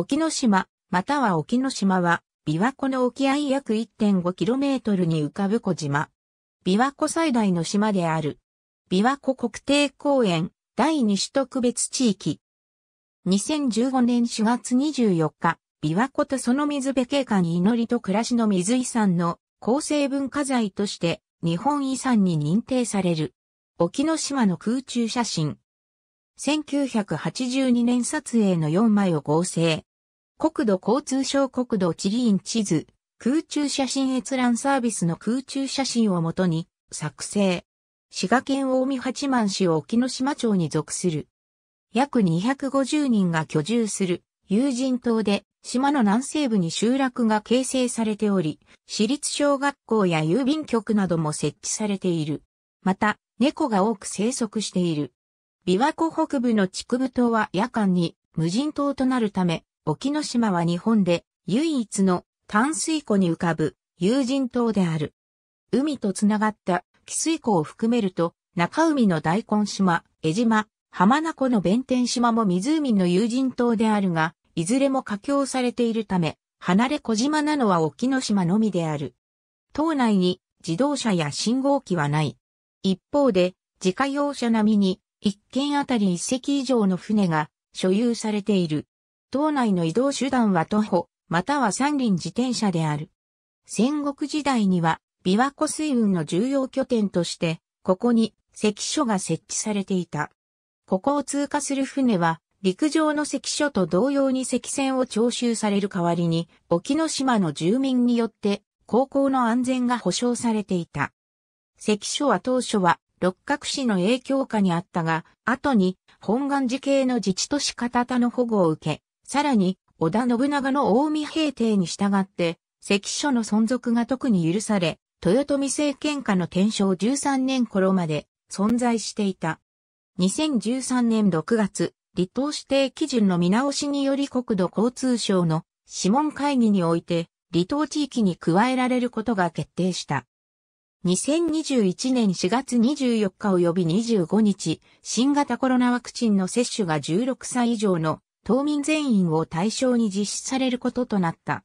沖ノ島、または沖ノ島は、琵琶湖の沖合約 1.5km に浮かぶ小島。琵琶湖最大の島である。琵琶湖国定公園第二種特別地域。2015年4月24日、琵琶湖とその水辺景観祈りと暮らしの水遺産の構成文化財として日本遺産に認定される。沖ノ島の空中写真。1982年撮影の4枚を合成。国土交通省国土地理院地図、空中写真閲覧サービスの空中写真をもとに作成。滋賀県大見八幡市沖ノ島町に属する。約250人が居住する有人島で島の南西部に集落が形成されており、私立小学校や郵便局なども設置されている。また、猫が多く生息している。琵琶湖北部の区部島は夜間に無人島となるため、沖ノ島は日本で唯一の淡水湖に浮かぶ有人島である。海とつながった汽水湖を含めると、中海の大根島、江島、浜名湖の弁天島も湖の有人島であるが、いずれも架橋されているため、離れ小島なのは沖ノ島のみである。島内に自動車や信号機はない。一方で、自家用車並みに、一軒あたり一隻以上の船が所有されている。島内の移動手段は徒歩、または三輪自転車である。戦国時代には、琵琶湖水運の重要拠点として、ここに関所が設置されていた。ここを通過する船は、陸上の関所と同様に関船を徴収される代わりに、沖の島の住民によって、航行の安全が保障されていた。関所は当初は、六角市の影響下にあったが、後に、本願寺系の自治都市方田の保護を受け、さらに、織田信長の近江平定に従って、関所の存続が特に許され、豊臣政権下の天正13年頃まで存在していた。2013年6月、離島指定基準の見直しにより国土交通省の諮問会議において、離島地域に加えられることが決定した。2021年4月24日及び25日、新型コロナワクチンの接種が16歳以上の島民全員を対象に実施されることとなった。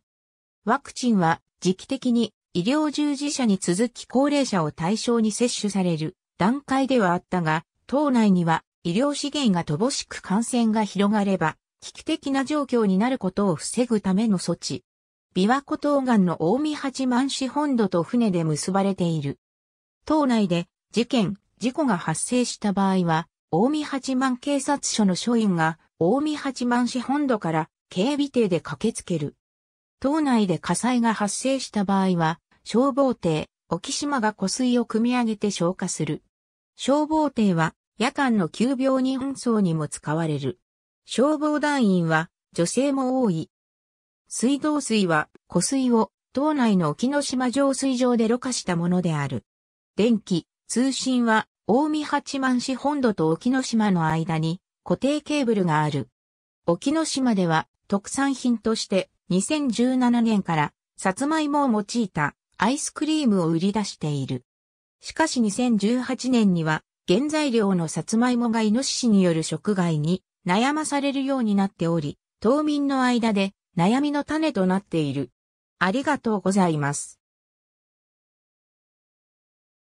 ワクチンは時期的に医療従事者に続き高齢者を対象に接種される段階ではあったが、島内には医療資源が乏しく感染が広がれば、危機的な状況になることを防ぐための措置。琵琶湖東岸の大見八幡市本土と船で結ばれている。島内で事件、事故が発生した場合は、大見八幡警察署の署員が大見八幡市本土から警備艇で駆けつける。島内で火災が発生した場合は、消防艇、沖島が湖水を汲み上げて消火する。消防艇は夜間の急病人運送にも使われる。消防団員は女性も多い。水道水は湖水を島内の沖ノ島浄水場でろ過したものである。電気、通信は大見八幡市本土と沖ノ島の間に固定ケーブルがある。沖ノ島では特産品として2017年からサツマイモを用いたアイスクリームを売り出している。しかし2018年には原材料のサツマイモがイノシシによる食害に悩まされるようになっており、島民の間で悩みの種となっている。ありがとうございます。